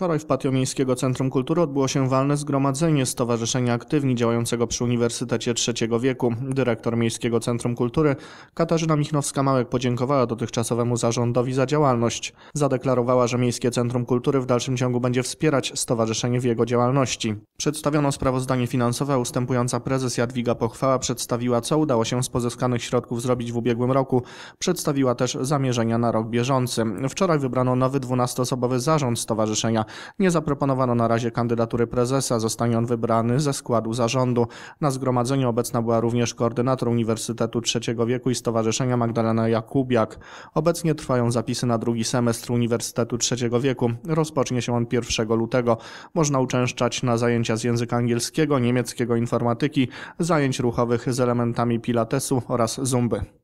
Wczoraj w patio Miejskiego Centrum Kultury odbyło się walne zgromadzenie Stowarzyszenia Aktywni działającego przy Uniwersytecie III wieku. Dyrektor Miejskiego Centrum Kultury Katarzyna Michnowska-Małek podziękowała dotychczasowemu zarządowi za działalność. Zadeklarowała, że Miejskie Centrum Kultury w dalszym ciągu będzie wspierać stowarzyszenie w jego działalności. Przedstawiono sprawozdanie finansowe, ustępująca prezes Jadwiga Pochwała przedstawiła, co udało się z pozyskanych środków zrobić w ubiegłym roku. Przedstawiła też zamierzenia na rok bieżący. Wczoraj wybrano nowy 12-osobowy zarząd stowarzyszenia. Nie zaproponowano na razie kandydatury prezesa, zostanie on wybrany ze składu zarządu. Na zgromadzeniu obecna była również koordynator Uniwersytetu III wieku i Stowarzyszenia Magdalena Jakubiak. Obecnie trwają zapisy na drugi semestr Uniwersytetu III wieku. Rozpocznie się on 1 lutego. Można uczęszczać na zajęcia z języka angielskiego, niemieckiego, informatyki, zajęć ruchowych z elementami pilatesu oraz zumby.